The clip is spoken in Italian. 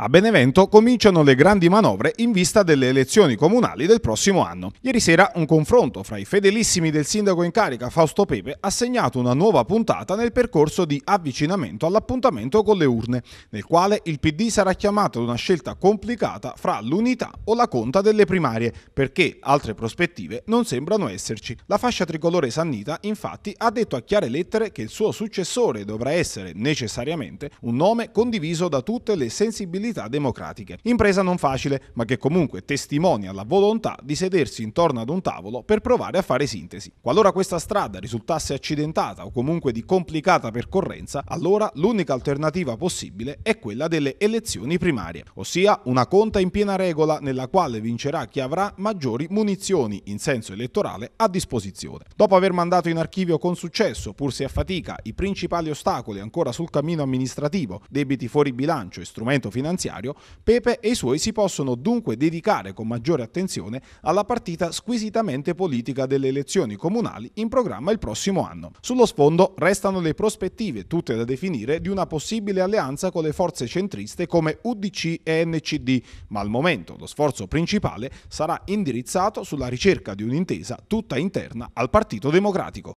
A Benevento cominciano le grandi manovre in vista delle elezioni comunali del prossimo anno. Ieri sera un confronto fra i fedelissimi del sindaco in carica Fausto Pepe ha segnato una nuova puntata nel percorso di avvicinamento all'appuntamento con le urne, nel quale il PD sarà chiamato ad una scelta complicata fra l'unità o la conta delle primarie, perché altre prospettive non sembrano esserci. La fascia tricolore Sannita infatti ha detto a chiare lettere che il suo successore dovrà essere necessariamente un nome condiviso da tutte le sensibilità sensibilità democratiche. Impresa non facile, ma che comunque testimonia la volontà di sedersi intorno ad un tavolo per provare a fare sintesi. Qualora questa strada risultasse accidentata o comunque di complicata percorrenza, allora l'unica alternativa possibile è quella delle elezioni primarie, ossia una conta in piena regola nella quale vincerà chi avrà maggiori munizioni in senso elettorale a disposizione. Dopo aver mandato in archivio con successo, pur se a fatica, i principali ostacoli ancora sul cammino amministrativo, debiti fuori bilancio e strumento finanziario, finanziario, Pepe e i suoi si possono dunque dedicare con maggiore attenzione alla partita squisitamente politica delle elezioni comunali in programma il prossimo anno. Sullo sfondo restano le prospettive, tutte da definire, di una possibile alleanza con le forze centriste come UDC e NCD, ma al momento lo sforzo principale sarà indirizzato sulla ricerca di un'intesa tutta interna al Partito Democratico.